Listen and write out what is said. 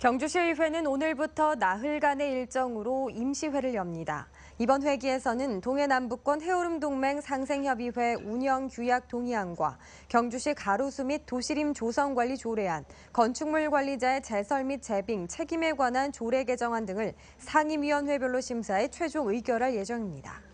경주시의회는 오늘부터 나흘간의 일정으로 임시회를 엽니다. 이번 회기에서는 동해남북권 해오름 동맹 상생협의회 운영 규약 동의안과 경주시 가로수 및 도시림 조성 관리 조례안, 건축물 관리자의 재설및 재빙 책임에 관한 조례 개정안 등을 상임위원회별로 심사해 최종 의결할 예정입니다.